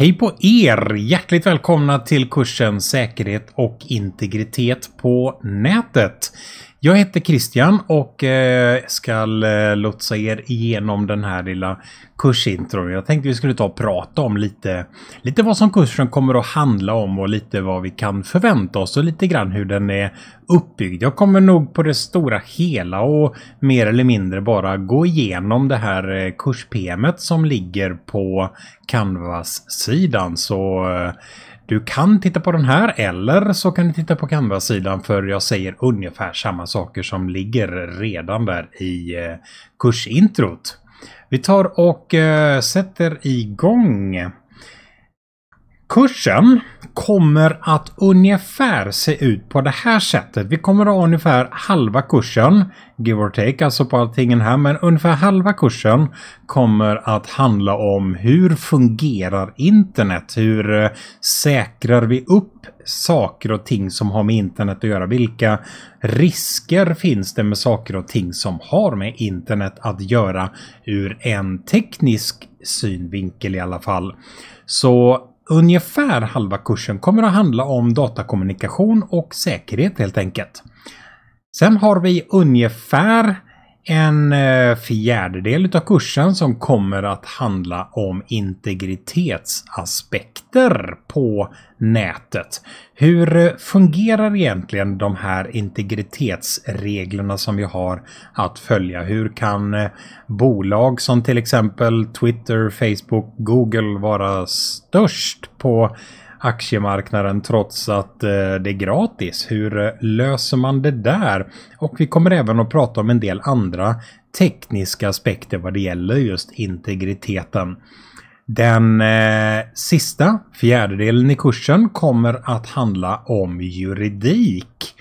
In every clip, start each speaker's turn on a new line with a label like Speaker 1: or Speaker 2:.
Speaker 1: Hej på er! Hjärtligt välkomna till kursen Säkerhet och integritet på nätet. Jag heter Christian och eh, ska eh, lotsa er igenom den här lilla kursintron. Jag tänkte vi skulle ta och prata om lite, lite vad som kursen kommer att handla om och lite vad vi kan förvänta oss och lite grann hur den är uppbyggd. Jag kommer nog på det stora hela och mer eller mindre bara gå igenom det här eh, kurs som ligger på Canvas-sidan. Så du kan titta på den här eller så kan du titta på Canva-sidan för jag säger ungefär samma saker som ligger redan där i eh, kursintrot. Vi tar och eh, sätter igång. Kursen kommer att ungefär se ut på det här sättet. Vi kommer att ha ungefär halva kursen, give or take, alltså på alltingen här, men ungefär halva kursen kommer att handla om hur fungerar internet? Hur eh, säkrar vi upp saker och ting som har med internet att göra? Vilka risker finns det med saker och ting som har med internet att göra ur en teknisk synvinkel i alla fall? Så Ungefär halva kursen kommer att handla om datakommunikation och säkerhet helt enkelt. Sen har vi ungefär en eh, fjärdedel av kursen som kommer att handla om integritetsaspekter på nätet. Hur eh, fungerar egentligen de här integritetsreglerna som vi har att följa? Hur kan eh, bolag som till exempel Twitter, Facebook, Google vara störst på aktiemarknaden trots att eh, det är gratis. Hur eh, löser man det där? Och vi kommer även att prata om en del andra tekniska aspekter vad det gäller just integriteten. Den eh, sista fjärdedelen i kursen kommer att handla om juridik.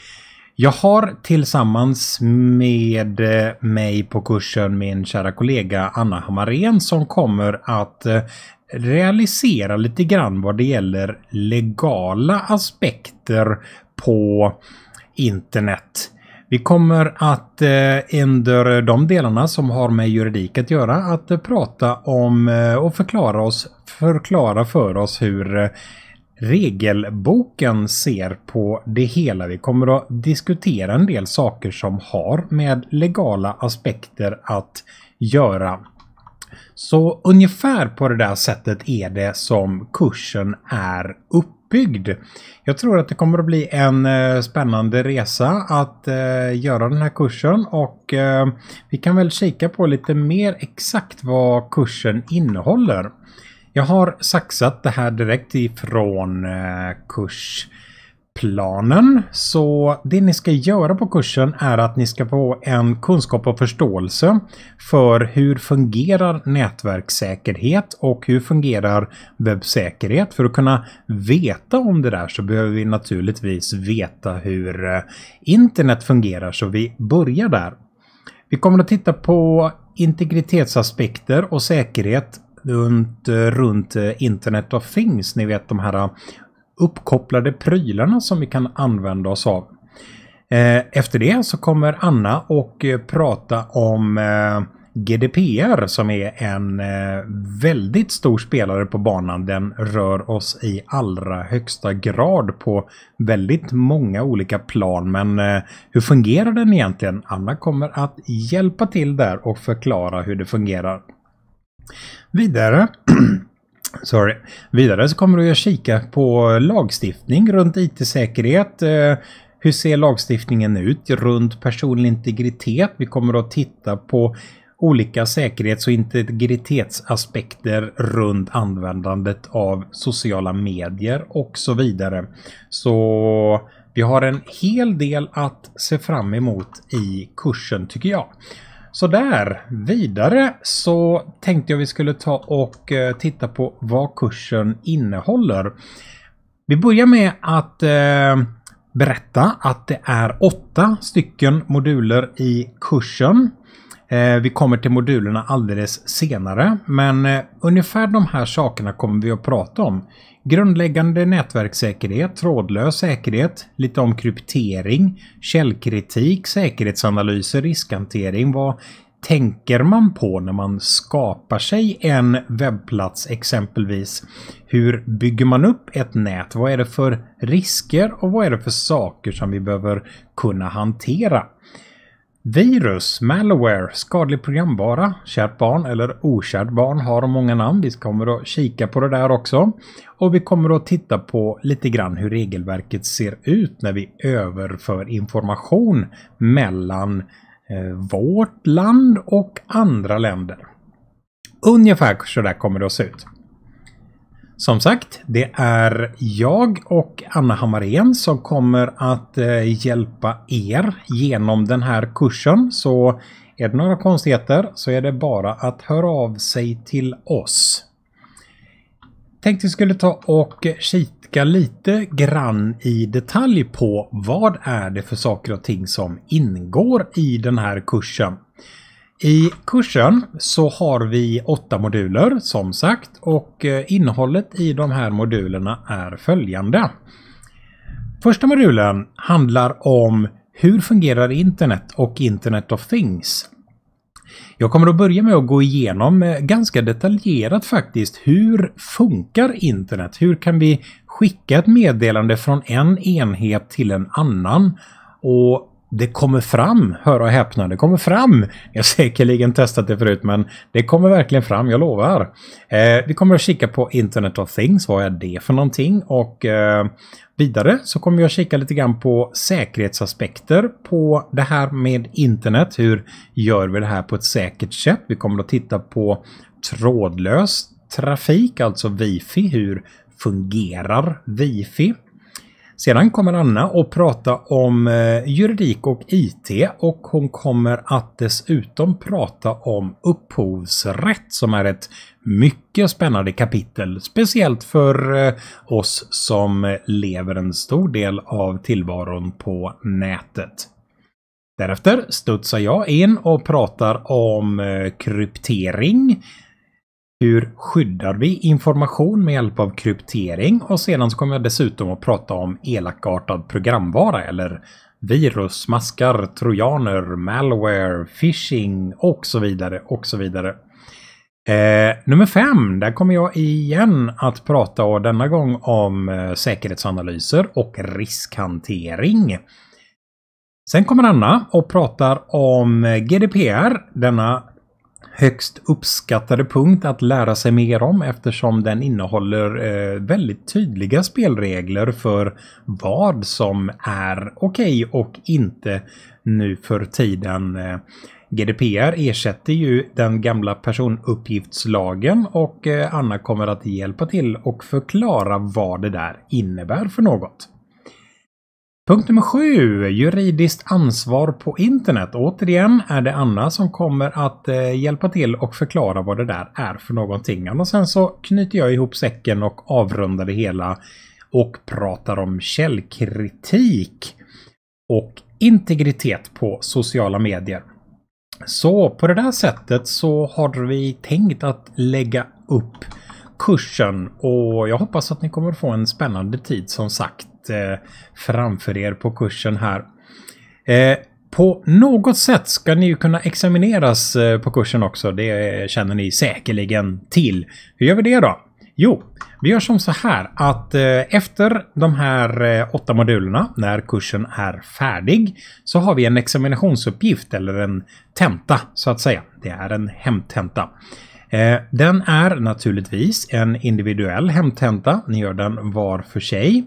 Speaker 1: Jag har tillsammans med eh, mig på kursen min kära kollega Anna Hammarén som kommer att eh, realisera lite grann vad det gäller legala aspekter på internet. Vi kommer att eh, under de delarna som har med juridik att göra att prata om och förklara oss förklara för oss hur regelboken ser på det hela. Vi kommer att diskutera en del saker som har med legala aspekter att göra. Så ungefär på det där sättet är det som kursen är uppbyggd. Jag tror att det kommer att bli en eh, spännande resa att eh, göra den här kursen och eh, vi kan väl kika på lite mer exakt vad kursen innehåller. Jag har saxat det här direkt ifrån eh, kursplanen. Så det ni ska göra på kursen är att ni ska få en kunskap och förståelse för hur fungerar nätverkssäkerhet och hur fungerar webbsäkerhet. För att kunna veta om det där så behöver vi naturligtvis veta hur eh, internet fungerar så vi börjar där. Vi kommer att titta på integritetsaspekter och säkerhet runt, eh, runt eh, Internet of Things, ni vet de här eh, uppkopplade prylarna som vi kan använda oss av. Efter det så kommer Anna och prata om GDPR som är en väldigt stor spelare på banan. Den rör oss i allra högsta grad på väldigt många olika plan. Men hur fungerar den egentligen? Anna kommer att hjälpa till där och förklara hur det fungerar. Vidare Sorry. Vidare så kommer du att kika på lagstiftning runt IT-säkerhet. Eh, hur ser lagstiftningen ut runt personlig integritet? Vi kommer att titta på olika säkerhets och integritetsaspekter runt användandet av sociala medier och så vidare. Så vi har en hel del att se fram emot i kursen tycker jag. Sådär, vidare så tänkte jag vi skulle ta och eh, titta på vad kursen innehåller. Vi börjar med att eh, berätta att det är åtta stycken moduler i kursen. Eh, vi kommer till modulerna alldeles senare, men ungefär de här sakerna kommer vi att prata om. Grundläggande nätverkssäkerhet, trådlös säkerhet, lite om kryptering, källkritik, säkerhetsanalyser, riskhantering. Vad tänker man på när man skapar sig en webbplats exempelvis? Hur bygger man upp ett nät? Vad är det för risker och vad är det för saker som vi behöver kunna hantera? Virus, malware, skadlig programvara, kärt barn eller okärt barn har många namn. Vi kommer att kika på det där också. Och vi kommer att titta på lite grann hur regelverket ser ut när vi överför information mellan eh, vårt land och andra länder. Ungefär så där kommer det att se ut. Som sagt, det är jag och Anna Hammarén som kommer att eh, hjälpa er genom den här kursen. Så är det några konstigheter så är det bara att höra av sig till oss. Tänkte vi skulle ta och kika lite grann i detalj på vad är det för saker och ting som ingår i den här kursen. I kursen så har vi åtta moduler som sagt och eh, innehållet i de här modulerna är följande. Första modulen handlar om hur fungerar internet och Internet of Things? Jag kommer att börja med att gå igenom eh, ganska detaljerat faktiskt hur funkar internet? Hur kan vi skicka ett meddelande från en enhet till en annan? Och det kommer fram, hör och häpna, det kommer fram. Jag har säkerligen testat det förut men det kommer verkligen fram, jag lovar. Eh, vi kommer att kika på Internet of Things, vad är det för någonting? Och eh, vidare så kommer jag kika lite grann på säkerhetsaspekter på det här med internet. Hur gör vi det här på ett säkert sätt? Vi kommer att titta på trådlös trafik, alltså wifi. Hur fungerar wifi? Sedan kommer Anna och prata om eh, juridik och IT och hon kommer att dessutom prata om upphovsrätt som är ett mycket spännande kapitel. Speciellt för eh, oss som lever en stor del av tillvaron på nätet. Därefter studsar jag in och pratar om eh, kryptering, hur skyddar vi information med hjälp av kryptering? Och sedan så kommer jag dessutom att prata om elakartad programvara eller virus, maskar, trojaner, malware, phishing och så vidare och så vidare. Eh, nummer fem, där kommer jag igen att prata och denna gång om eh, säkerhetsanalyser och riskhantering. Sen kommer Anna och pratar om eh, GDPR, denna högst uppskattade punkt att lära sig mer om eftersom den innehåller eh, väldigt tydliga spelregler för vad som är okej okay och inte nu för tiden. Eh, GDPR ersätter ju den gamla personuppgiftslagen och eh, Anna kommer att hjälpa till och förklara vad det där innebär för något. Punkt nummer sju, juridiskt ansvar på internet. Återigen är det Anna som kommer att eh, hjälpa till och förklara vad det där är för någonting. Och sen så knyter jag ihop säcken och avrundar det hela och pratar om källkritik och integritet på sociala medier. Så på det där sättet så har vi tänkt att lägga upp kursen och jag hoppas att ni kommer få en spännande tid som sagt. Eh, framför er på kursen här. Eh, på något sätt ska ni ju kunna examineras eh, på kursen också. Det känner ni säkerligen till. Hur gör vi det då? Jo, vi gör som så här att efter de här åtta modulerna, när kursen är färdig, så har vi en examinationsuppgift eller en tenta så att säga. Det är en hemtenta. Den är naturligtvis en individuell hemtenta. Ni gör den var för sig.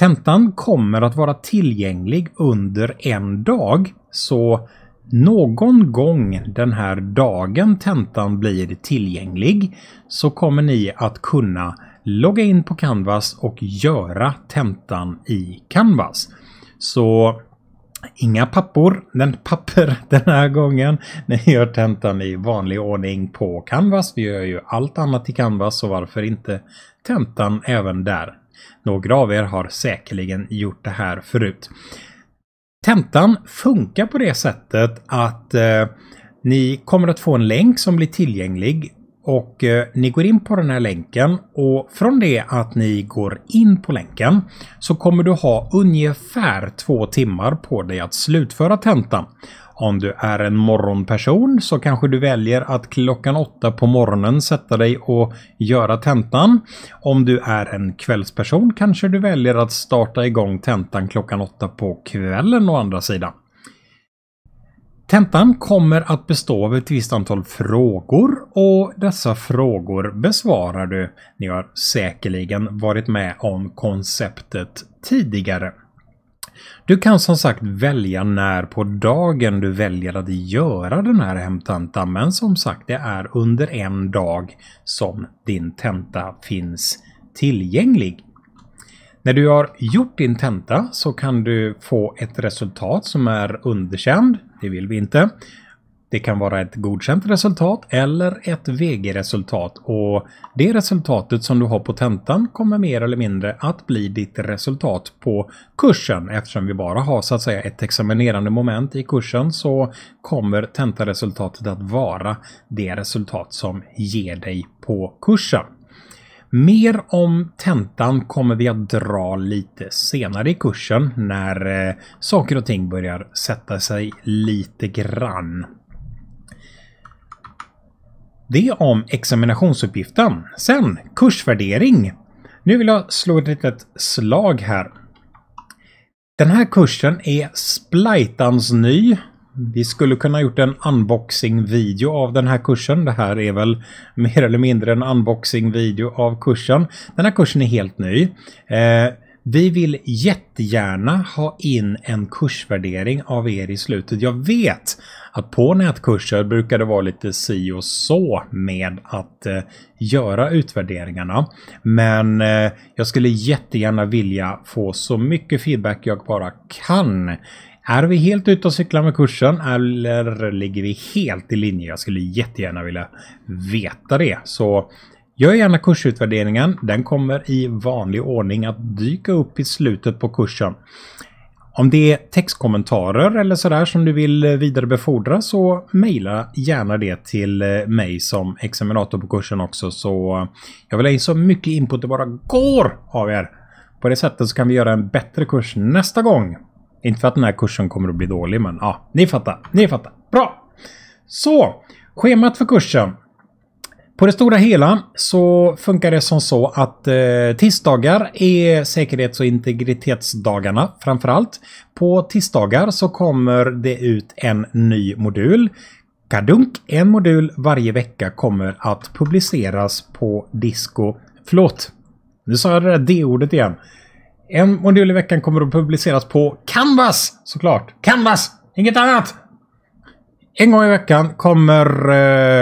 Speaker 1: Tentan kommer att vara tillgänglig under en dag, så någon gång den här dagen tentan blir tillgänglig så kommer ni att kunna logga in på Canvas och göra tentan i Canvas. Så inga pappor, den papper den här gången. Ni gör tentan i vanlig ordning på Canvas. Vi gör ju allt annat i Canvas så varför inte tentan även där? Några av er har säkerligen gjort det här förut. Tentan funkar på det sättet att eh, ni kommer att få en länk som blir tillgänglig och eh, ni går in på den här länken och från det att ni går in på länken så kommer du ha ungefär två timmar på dig att slutföra tentan. Om du är en morgonperson så kanske du väljer att klockan åtta på morgonen sätta dig och göra tentan. Om du är en kvällsperson kanske du väljer att starta igång tentan klockan åtta på kvällen å andra sidan. Tentan kommer att bestå av ett visst antal frågor och dessa frågor besvarar du. Ni har säkerligen varit med om konceptet tidigare. Du kan som sagt välja när på dagen du väljer att göra den här hemtentan men som sagt det är under en dag som din tenta finns tillgänglig. När du har gjort din tenta så kan du få ett resultat som är underkänd, det vill vi inte, det kan vara ett godkänt resultat eller ett VG-resultat och det resultatet som du har på tentan kommer mer eller mindre att bli ditt resultat på kursen. Eftersom vi bara har så att säga ett examinerande moment i kursen så kommer tentaresultatet att vara det resultat som ger dig på kursen. Mer om tentan kommer vi att dra lite senare i kursen när eh, saker och ting börjar sätta sig lite grann. Det om examinationsuppgiften. Sen kursvärdering. Nu vill jag slå ett litet slag här. Den här kursen är splajtans ny. Vi skulle kunna gjort en unboxing-video av den här kursen. Det här är väl mer eller mindre en unboxing-video av kursen. Den här kursen är helt ny. Eh, vi vill jättegärna ha in en kursvärdering av er i slutet. Jag vet att på nätkurser brukar det vara lite si och så med att eh, göra utvärderingarna. Men eh, jag skulle jättegärna vilja få så mycket feedback jag bara kan. Är vi helt ute och cyklar med kursen eller ligger vi helt i linje? Jag skulle jättegärna vilja veta det. Så Gör gärna kursutvärderingen. Den kommer i vanlig ordning att dyka upp i slutet på kursen. Om det är textkommentarer eller sådär som du vill vidarebefordra så mejla gärna det till eh, mig som examinator på kursen också så jag vill ha in så mycket input det bara går av er. På det sättet så kan vi göra en bättre kurs nästa gång. Inte för att den här kursen kommer att bli dålig men ja, ni fattar, ni fattar. Bra! Så, schemat för kursen. På det stora hela så funkar det som så att eh, tisdagar är säkerhets och integritetsdagarna framförallt. På tisdagar så kommer det ut en ny modul. Kadunk, en modul varje vecka kommer att publiceras på Disco. Förlåt, nu sa jag det där D-ordet igen. En modul i veckan kommer att publiceras på Canvas såklart. Canvas, inget annat! En gång i veckan kommer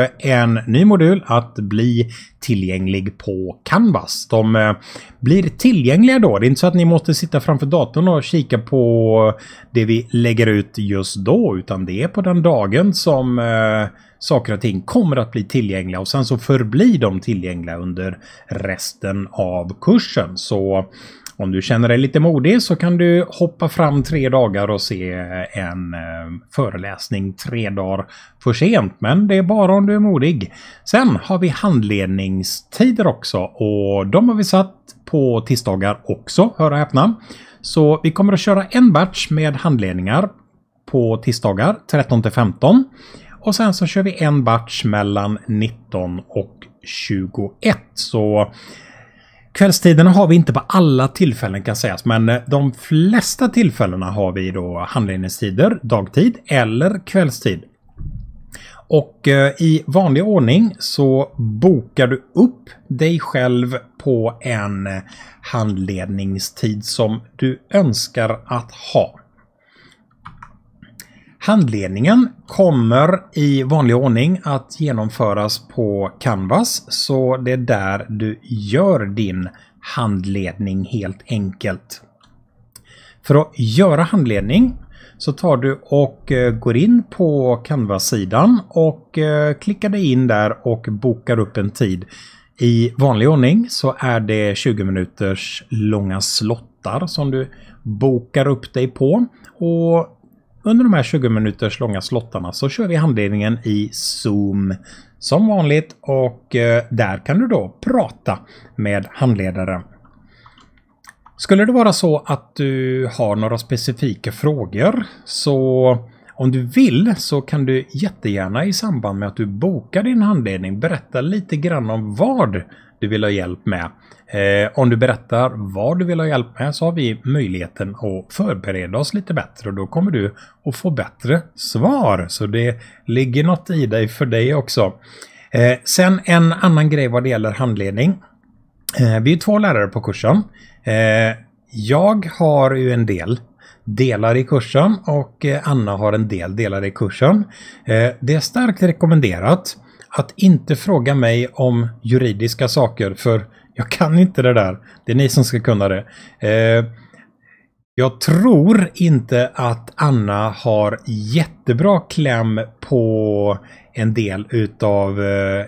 Speaker 1: eh, en ny modul att bli tillgänglig på Canvas. De eh, blir tillgängliga då. Det är inte så att ni måste sitta framför datorn och kika på det vi lägger ut just då, utan det är på den dagen som eh, saker och ting kommer att bli tillgängliga och sen så förblir de tillgängliga under resten av kursen. Så om du känner dig lite modig så kan du hoppa fram tre dagar och se en eh, föreläsning tre dagar för sent. Men det är bara om du är modig. Sen har vi handledningstider också och de har vi satt på tisdagar också, hör och häpna. Så vi kommer att köra en batch med handledningar på tisdagar 13 till 15. Och sen så kör vi en batch mellan 19 och 21. Så Kvällstiderna har vi inte på alla tillfällen kan sägas, men eh, de flesta tillfällena har vi då handledningstider, dagtid eller kvällstid. Och eh, i vanlig ordning så bokar du upp dig själv på en eh, handledningstid som du önskar att ha. Handledningen kommer i vanlig ordning att genomföras på Canvas, så det är där du gör din handledning helt enkelt. För att göra handledning så tar du och eh, går in på Canvas-sidan och eh, klickar dig in där och bokar upp en tid. I vanlig ordning så är det 20 minuters långa slottar som du bokar upp dig på och under de här 20 minuters långa slottarna så kör vi handledningen i Zoom som vanligt och eh, där kan du då prata med handledaren. Skulle det vara så att du har några specifika frågor så om du vill så kan du jättegärna i samband med att du bokar din handledning berätta lite grann om vad du vill ha hjälp med. Eh, om du berättar vad du vill ha hjälp med så har vi möjligheten att förbereda oss lite bättre och då kommer du att få bättre svar. Så det ligger något i dig för dig också. Eh, sen en annan grej vad det gäller handledning. Eh, vi är två lärare på kursen. Eh, jag har ju en del delar i kursen och eh, Anna har en del delar i kursen. Eh, det är starkt rekommenderat att inte fråga mig om juridiska saker för jag kan inte det där. Det är ni som ska kunna det. Eh, jag tror inte att Anna har jättebra kläm på en del utav eh,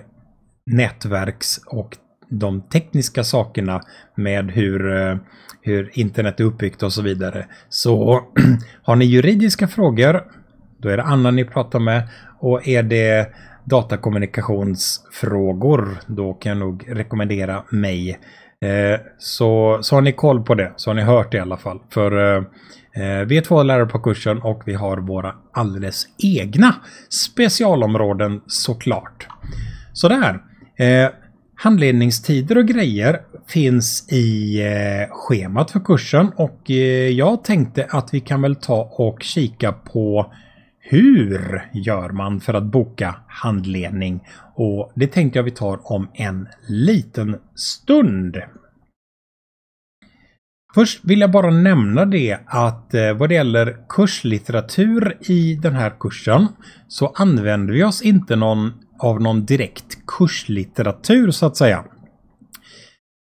Speaker 1: nätverks och de tekniska sakerna med hur, eh, hur internet är uppbyggt och så vidare. Så har ni juridiska frågor, då är det Anna ni pratar med och är det datakommunikationsfrågor, då kan jag nog rekommendera mig. Eh, så, så har ni koll på det, så har ni hört det i alla fall. För eh, eh, vi är två lärare på kursen och vi har våra alldeles egna specialområden såklart. Sådär. Eh, handledningstider och grejer finns i eh, schemat för kursen och eh, jag tänkte att vi kan väl ta och kika på hur gör man för att boka handledning? Och det tänkte jag vi tar om en liten stund. Först vill jag bara nämna det att eh, vad det gäller kurslitteratur i den här kursen så använder vi oss inte någon av någon direkt kurslitteratur så att säga.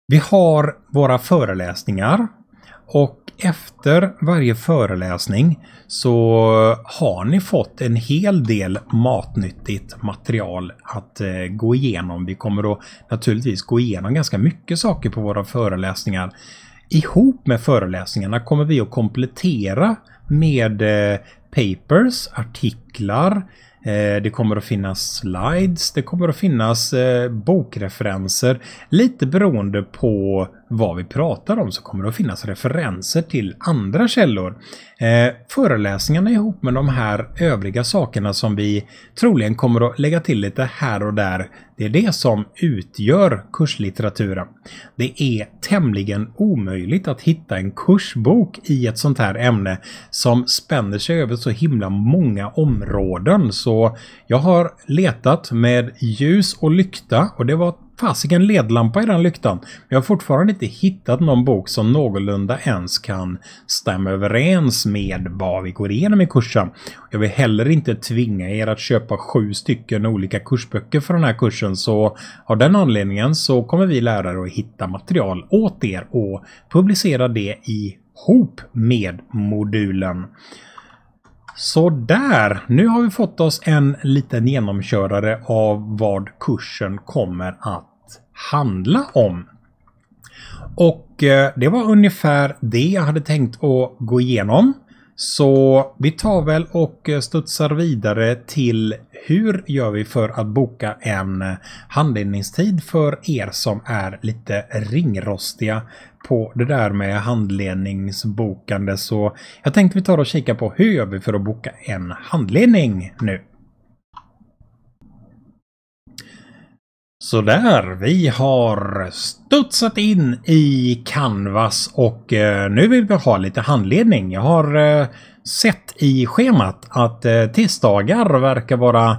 Speaker 1: Vi har våra föreläsningar och efter varje föreläsning så har ni fått en hel del matnyttigt material att eh, gå igenom. Vi kommer att naturligtvis gå igenom ganska mycket saker på våra föreläsningar. Ihop med föreläsningarna kommer vi att komplettera med eh, papers, artiklar, eh, det kommer att finnas slides, det kommer att finnas bokreferenser, lite beroende på vad vi pratar om så kommer det att finnas referenser till andra källor. Eh, föreläsningarna ihop med de här övriga sakerna som vi troligen kommer att lägga till lite här och där. Det är det som utgör kurslitteraturen. Det är tämligen omöjligt att hitta en kursbok i ett sånt här ämne som spänner sig över så himla många områden så jag har letat med ljus och lykta och det var fasiken ledlampa i den lyktan. Jag har fortfarande inte hittat någon bok som någorlunda ens kan stämma överens med vad vi går igenom i kursen. Jag vill heller inte tvinga er att köpa sju stycken olika kursböcker för den här kursen så av den anledningen så kommer vi lärare att hitta material åt er och publicera det ihop med modulen. Så där, nu har vi fått oss en liten genomkörare av vad kursen kommer att handla om. Och eh, det var ungefär det jag hade tänkt att gå igenom. Så vi tar väl och eh, studsar vidare till hur gör vi för att boka en handledningstid för er som är lite ringrostiga på det där med handledningsbokande så jag tänkte vi tar och kika på hur gör vi för att boka en handledning nu. Så där, vi har studsat in i Canvas och eh, nu vill vi ha lite handledning. Jag har eh, sett i schemat att eh, tisdagar verkar vara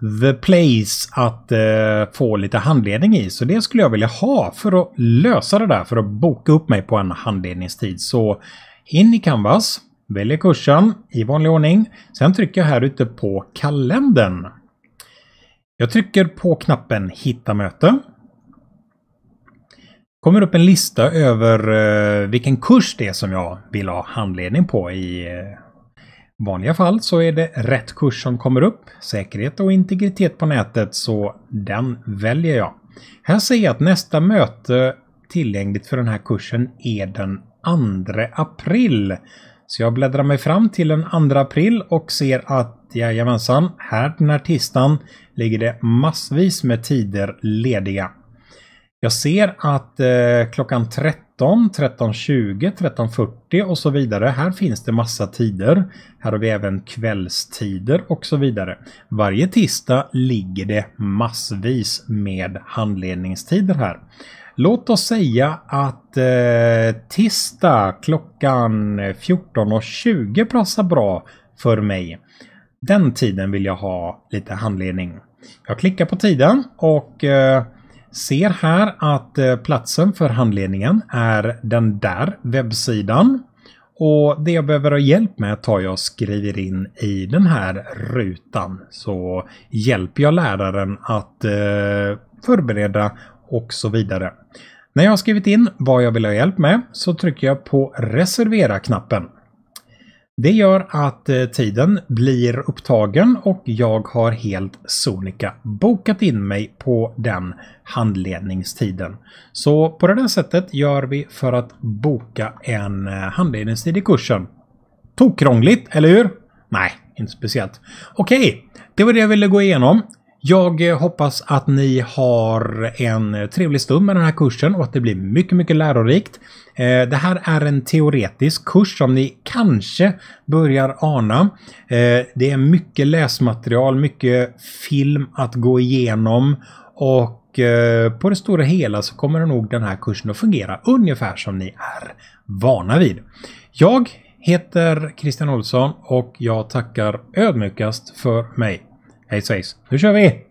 Speaker 1: the place att eh, få lite handledning i. Så det skulle jag vilja ha för att lösa det där, för att boka upp mig på en handledningstid. Så in i Canvas, väljer kursen i vanlig ordning. Sen trycker jag här ute på kalendern. Jag trycker på knappen hitta möte. Kommer upp en lista över eh, vilken kurs det är som jag vill ha handledning på i eh, vanliga fall så är det rätt kurs som kommer upp, säkerhet och integritet på nätet, så den väljer jag. Här ser jag att nästa möte tillgängligt för den här kursen är den 2 april. Så jag bläddrar mig fram till den 2 april och ser att jajamensan, här den här tisdagen ligger det massvis med tider lediga. Jag ser att eh, klockan 13, 13.20, 13.40 och så vidare. Här finns det massa tider. Här har vi även kvällstider och så vidare. Varje tisdag ligger det massvis med handledningstider här. Låt oss säga att eh, tisdag klockan 14.20 passar bra för mig. Den tiden vill jag ha lite handledning. Jag klickar på tiden och eh, ser här att eh, platsen för handledningen är den där webbsidan. Och det jag behöver ha hjälp med tar jag och skriver in i den här rutan. Så hjälper jag läraren att eh, förbereda och så vidare. När jag har skrivit in vad jag vill ha hjälp med så trycker jag på reservera-knappen. Det gör att eh, tiden blir upptagen och jag har helt sonika bokat in mig på den handledningstiden. Så på det där sättet gör vi för att boka en eh, handledningstid i kursen. Tokkrångligt, eller hur? Nej, inte speciellt. Okej, det var det jag ville gå igenom jag eh, hoppas att ni har en trevlig stund med den här kursen och att det blir mycket, mycket lärorikt. Eh, det här är en teoretisk kurs som ni kanske börjar ana. Eh, det är mycket läsmaterial, mycket film att gå igenom och på det stora hela så kommer nog den här kursen att fungera ungefär som ni är vana vid. Jag heter Christian Olsson och jag tackar ödmjukast för mig. É isso, é isso. Deixa eu ver.